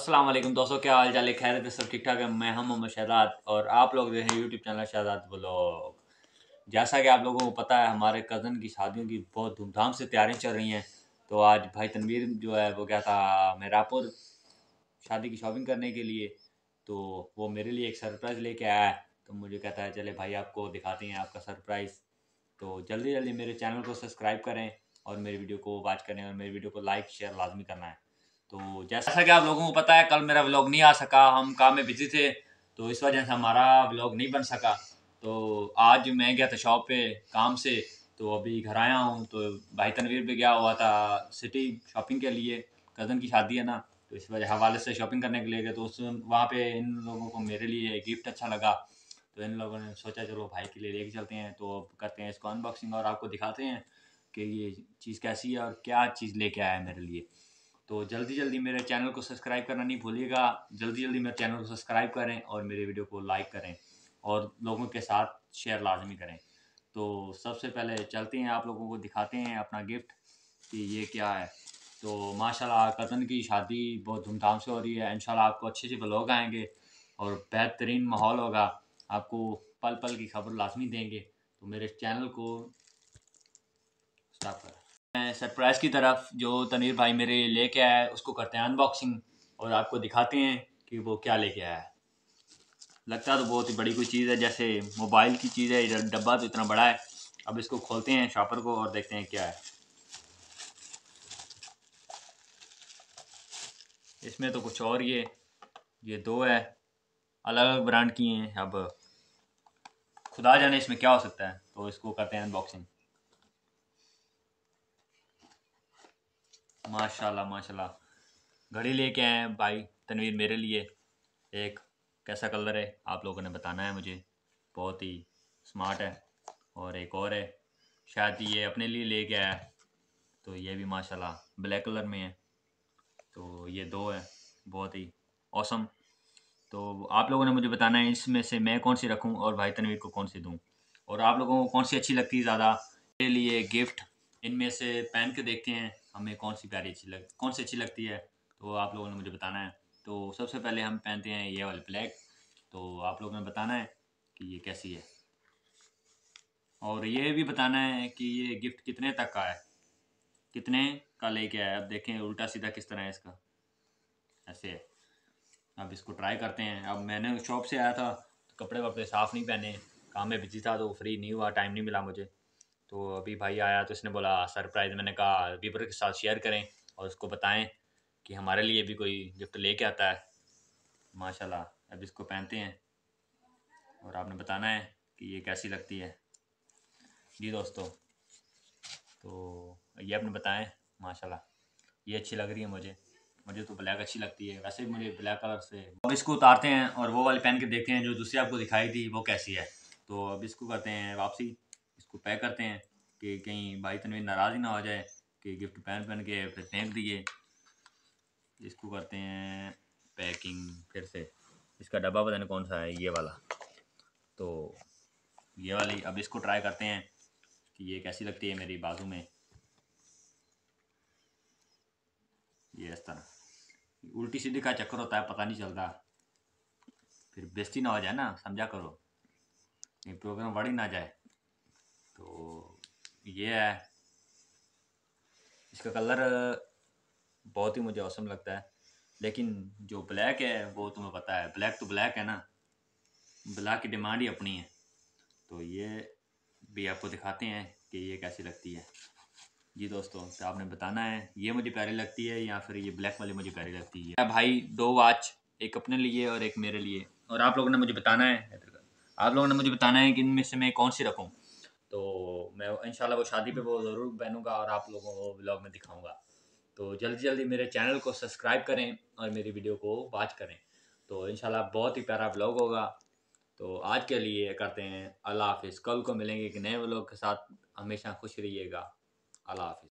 अस्सलाम वालेकुम दोस्तों क्या हाल चाल है खैर सब ठीक ठाक है मैं हम मोहम्मद शहजाद और आप लोग जो है यूट्यूब चैनल शहजाद ब्लॉग जैसा कि आप लोगों को पता है हमारे कज़न की शादियों की बहुत धूमधाम से तैयारियां चल रही हैं तो आज भाई तनवीर जो है वो क्या था मेरापुर शादी की शॉपिंग करने के लिए तो वो मेरे लिए एक सरप्राइज़ लेके आया है तो मुझे कहता है चले भाई आपको दिखाते हैं आपका सरप्राइज़ तो जल्दी जल्दी मेरे चैनल को सब्सक्राइब करें और मेरी वीडियो को वॉच करें और मेरी वीडियो को लाइक शेयर लाजमी करना है तो जैसा कि आप लोगों को पता है कल मेरा व्लॉग नहीं आ सका हम काम में बिजी थे तो इस वजह से हमारा व्लॉग नहीं बन सका तो आज मैं गया था शॉप पे काम से तो अभी घर आया हूँ तो भाई तनवीर भी गया हुआ था सिटी शॉपिंग के लिए कज़न की शादी है ना तो इस वजह हवाले से शॉपिंग करने के लिए गए तो उस वहाँ पे इन लोगों को मेरे लिए गिफ्ट अच्छा लगा तो इन लोगों ने सोचा चलो भाई के लिए लेके चलते हैं तो अब करते हैं इसको अनबॉक्सिंग और आपको दिखाते हैं कि ये चीज़ कैसी है और क्या चीज़ लेके आया है मेरे लिए तो जल्दी जल्दी मेरे चैनल को सब्सक्राइब करना नहीं भूलिएगा जल्दी जल्दी मेरे चैनल को सब्सक्राइब करें और मेरे वीडियो को लाइक करें और लोगों के साथ शेयर लाजमी करें तो सबसे पहले चलते हैं आप लोगों को दिखाते हैं अपना गिफ्ट कि ये क्या है तो माशाल्लाह कज़न की शादी बहुत धूमधाम से हो रही है इंशाल्लाह आपको अच्छे अच्छे ब्लॉग आएंगे और बेहतरीन माहौल होगा आपको पल पल की खबर लाजमी देंगे तो मेरे चैनल को स्टार्ट करें सरप्राइज़ की तरफ जो तनीर भाई मेरे लिए लेके आया है उसको करते हैं अनबॉक्सिंग और आपको दिखाते हैं कि वो क्या लेके आया है लगता तो बहुत ही बड़ी कोई चीज़ है जैसे मोबाइल की चीज़ है डब्बा तो इतना बड़ा है अब इसको खोलते हैं शॉपर को और देखते हैं क्या है इसमें तो कुछ और ये ये दो है अलग अलग ब्रांड की हैं अब खुदा जाने इसमें क्या हो सकता है तो इसको करते हैं अनबॉक्सिंग माशाल्लाह माशाल्लाह घड़ी लेके आए हैं भाई तनवीर मेरे लिए एक कैसा कलर है आप लोगों ने बताना है मुझे बहुत ही स्मार्ट है और एक और है शायद ये अपने लिए लेके आया है तो ये भी माशाल्लाह ब्लैक कलर में है तो ये दो है बहुत ही औसम तो आप लोगों ने मुझे बताना है इसमें से मैं कौन सी रखूँ और भाई तनवीर को कौन सी दूँ और आप लोगों को कौन सी अच्छी लगती है ज़्यादा मेरे लिए गिफ्ट इनमें से पहन के देखते हैं हमें कौन सी प्यारी अच्छी लग कौन सी अच्छी लगती है तो आप लोगों ने मुझे बताना है तो सबसे पहले हम पहनते हैं ये वाली ब्लैक तो आप लोगों ने बताना है कि ये कैसी है और ये भी बताना है कि ये गिफ्ट कितने तक का है कितने का लेके आया अब देखें उल्टा सीधा किस तरह है इसका ऐसे है अब इसको ट्राई करते हैं अब मैंने शॉप से आया था तो कपड़े वपड़े साफ़ नहीं पहने काम में बिजी था तो फ्री नहीं हुआ टाइम नहीं मिला मुझे तो अभी भाई आया तो इसने बोला सरप्राइज़ मैंने कहा वीवर के साथ शेयर करें और उसको बताएं कि हमारे लिए भी कोई गिफ्ट लेके आता है माशाल्लाह अब इसको पहनते हैं और आपने बताना है कि ये कैसी लगती है जी दोस्तों तो ये आपने बताएं माशाल्लाह ये अच्छी लग रही है मुझे मुझे तो ब्लैक अच्छी लगती है वैसे भी मुझे ब्लैक कलर से अब इसको उतारते हैं और वो वाली पहन के देखते हैं जो दूसरी आपको दिखाई थी वो कैसी है तो अब इसको करते हैं वापसी इसको पैक करते हैं कि कहीं भाई तनवीर नाराज़ ही ना हो जाए कि गिफ्ट पहन पहन के फिर फेंक दिए इसको करते हैं पैकिंग फिर से इसका डब्बा पता नहीं कौन सा है ये वाला तो ये वाली अब इसको ट्राई करते हैं कि ये कैसी लगती है मेरी बाजू में ये इस तरह उल्टी सीधी का चक्कर होता है पता नहीं चलता फिर बेस्ती ना हो जाए ना समझा करो प्रोग्राम तो बढ़ ही ना जाए ये है इसका कलर बहुत ही मुझे औसम लगता है लेकिन जो ब्लैक है वो तुम्हें पता है ब्लैक तो ब्लैक है ना ब्लैक की डिमांड ही अपनी है तो ये भी आपको दिखाते हैं कि ये कैसी लगती है जी दोस्तों तो आपने बताना है ये मुझे प्यारी लगती है या फिर ये ब्लैक वाली मुझे प्यारी लगती है भाई दो वॉच एक अपने लिए और एक मेरे लिए और आप लोगों ने मुझे बताना है आप लोगों ने मुझे बताना है कि इनमें से मैं कौन सी रखूँ तो मैं इन वो शादी पे वो ज़रूर पहनूँगा और आप लोगों को ब्लॉग में दिखाऊँगा तो जल्दी जल्दी मेरे चैनल को सब्सक्राइब करें और मेरी वीडियो को वॉच करें तो इन बहुत ही प्यारा ब्लॉग होगा तो आज के लिए करते हैं अल्लाह हाफिज़ कल को मिलेंगे एक नए ब्लॉग के साथ हमेशा खुश रहिएगा अल्लाह हाफिज़